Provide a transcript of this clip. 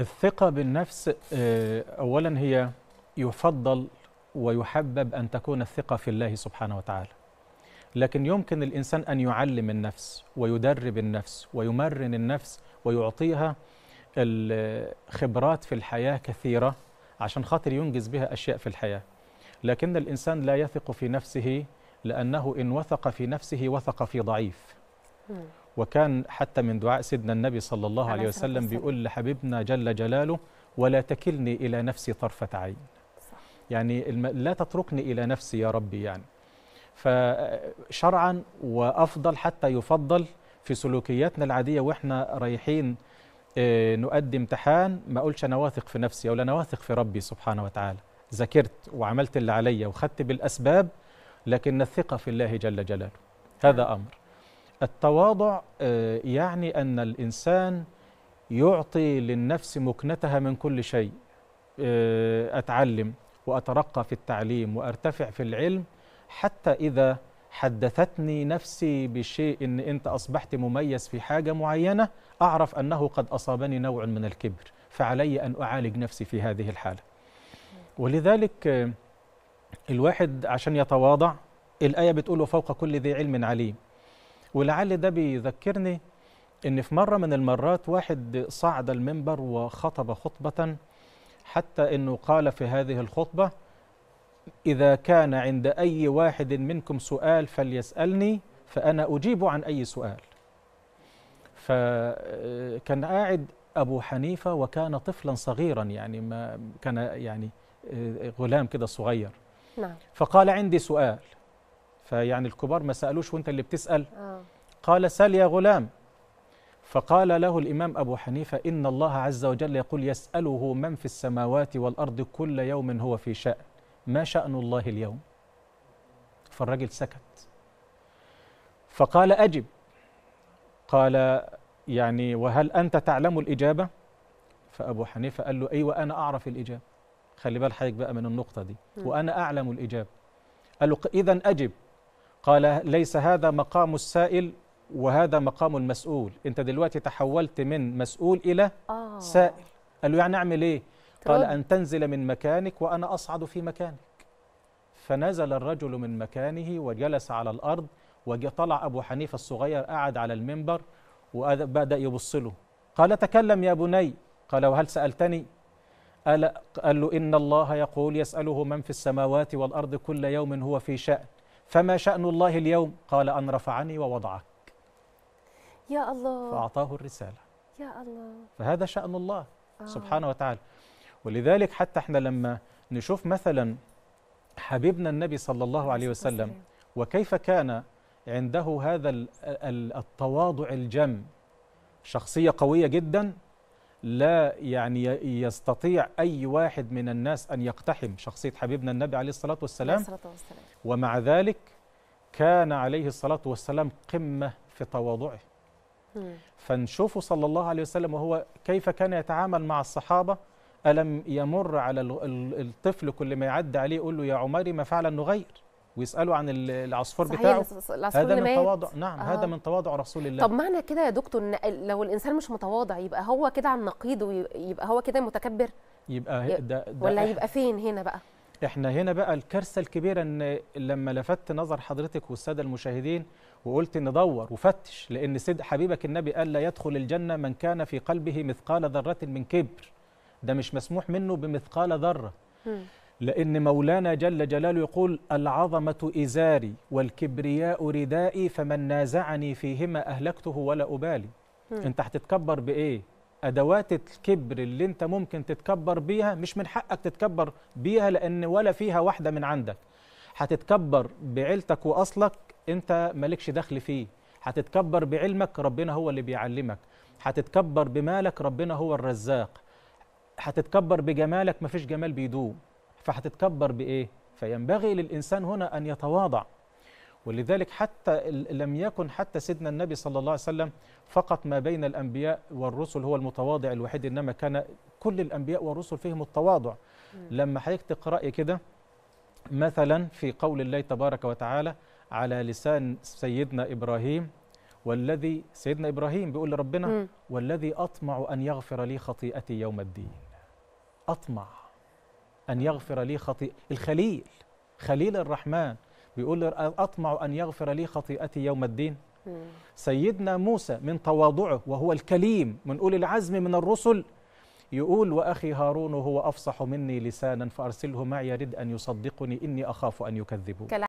الثقة بالنفس آه، أولا هي يفضل ويحبب أن تكون الثقة في الله سبحانه وتعالى لكن يمكن الإنسان أن يعلم النفس ويدرب النفس ويمرن النفس ويعطيها الخبرات في الحياة كثيرة عشان خاطر ينجز بها أشياء في الحياة لكن الإنسان لا يثق في نفسه لأنه إن وثق في نفسه وثق في ضعيف وكان حتى من دعاء سيدنا النبي صلى الله عليه وسلم بيقول لحبيبنا جل جلاله ولا تكلني إلى نفسي طرفة عين يعني لا تتركني إلى نفسي يا ربي يعني فشرعا وأفضل حتى يفضل في سلوكياتنا العادية وإحنا رايحين آه، نؤدي امتحان ما أقولش أنا واثق في نفسي ولا أنا واثق في ربي سبحانه وتعالى ذاكرت وعملت اللي عليا وخدت بالأسباب لكن الثقة في الله جل جلاله هذا نعم. أمر التواضع آه، يعني أن الإنسان يعطي للنفس مكنتها من كل شيء آه، أتعلم وأترقى في التعليم وأرتفع في العلم حتى إذا حدثتني نفسي بشيء إن أنت أصبحت مميز في حاجة معينة أعرف أنه قد أصابني نوع من الكبر فعلي أن أعالج نفسي في هذه الحالة ولذلك آه، الواحد عشان يتواضع الآية بتقول وفوق كل ذي علم عليم ولعل ده بيذكرني ان في مره من المرات واحد صعد المنبر وخطب خطبه حتى انه قال في هذه الخطبه اذا كان عند اي واحد منكم سؤال فليسالني فانا اجيب عن اي سؤال فكان قاعد ابو حنيفه وكان طفلا صغيرا يعني ما كان يعني آه، غلام كده صغير نعم فقال عندي سؤال فيعني الكبار ما سالوش وانت اللي بتسال آه. قال سال يا غلام فقال له الامام ابو حنيفه ان الله عز وجل يقول يساله من في السماوات والارض كل يوم هو في شان ما شان الله اليوم فالرجل سكت فقال اجب قال يعني وهل انت تعلم الاجابه فابو حنيفه قال له ايوه انا اعرف الاجابه خلي بال حضرتك بقى من النقطه دي وانا اعلم الاجابه قال له اذا اجب قال ليس هذا مقام السائل وهذا مقام المسؤول انت دلوقتي تحولت من مسؤول الى آه. سائل قال له يعني اعمل ايه قال ان تنزل من مكانك وانا اصعد في مكانك فنزل الرجل من مكانه وجلس على الارض وطلع ابو حنيفه الصغير قعد على المنبر وبدا يبص له قال تكلم يا بني قال وهل سالتني قال, قال له ان الله يقول يساله من في السماوات والارض كل يوم هو في شان فما شأن الله اليوم قال أن رفعني ووضعك يا الله فأعطاه الرسالة يا الله فهذا شأن الله آه. سبحانه وتعالى ولذلك حتى احنا لما نشوف مثلا حبيبنا النبي صلى الله عليه وسلم وكيف كان عنده هذا التواضع الجم شخصية قوية جدا لا يعني يستطيع أي واحد من الناس أن يقتحم شخصية حبيبنا النبي عليه الصلاة والسلام ومع ذلك كان عليه الصلاة والسلام قمة في تواضعه فنشوفه صلى الله عليه وسلم وهو كيف كان يتعامل مع الصحابة ألم يمر على الطفل كل ما يعد عليه يقول له يا عمري ما فعل النغير ويسالوا عن العصفور صحيح بتاعه هذا من تواضع نعم آه. هذا من تواضع رسول الله طب معنى كده يا دكتور إن لو الانسان مش متواضع يبقى هو كده على النقيض ويبقى هو كده متكبر يبقى ده, ده ولا يبقى فين هنا بقى احنا هنا بقى الكارثه الكبيره ان لما لفت نظر حضرتك والساده المشاهدين وقلت ندور وفتش لان سيد حبيبك النبي قال لا يدخل الجنه من كان في قلبه مثقال ذره من كبر ده مش مسموح منه بمثقال ذره لأن مولانا جل جلاله يقول العظمة إزاري والكبرياء ردائي فمن نازعني فيهما أهلكته ولا أبالي م. أنت هتتكبر بإيه؟ أدوات الكبر اللي أنت ممكن تتكبر بيها مش من حقك تتكبر بيها لأن ولا فيها واحدة من عندك هتتكبر بعيلتك وأصلك أنت مالكش دخل فيه هتتكبر بعلمك ربنا هو اللي بيعلمك هتتكبر بمالك ربنا هو الرزاق هتتكبر بجمالك مفيش جمال بيدوم فهتتكبر بايه فينبغي للانسان هنا ان يتواضع ولذلك حتى لم يكن حتى سيدنا النبي صلى الله عليه وسلم فقط ما بين الانبياء والرسل هو المتواضع الوحيد انما كان كل الانبياء والرسل فيهم التواضع لما حضرتك تقراي كده مثلا في قول الله تبارك وتعالى على لسان سيدنا ابراهيم والذي سيدنا ابراهيم بيقول لربنا والذي اطمع ان يغفر لي خطيئتي يوم الدين اطمع أن يغفر لي خطيئة الخليل خليل الرحمن بيقول أطمع أن يغفر لي خطيئتي يوم الدين سيدنا موسى من تواضعه وهو الكليم من أولي العزم من الرسل يقول وأخي هارون هو أفصح مني لسانا فأرسله معي رد أن يصدقني إني أخاف أن يكذبوا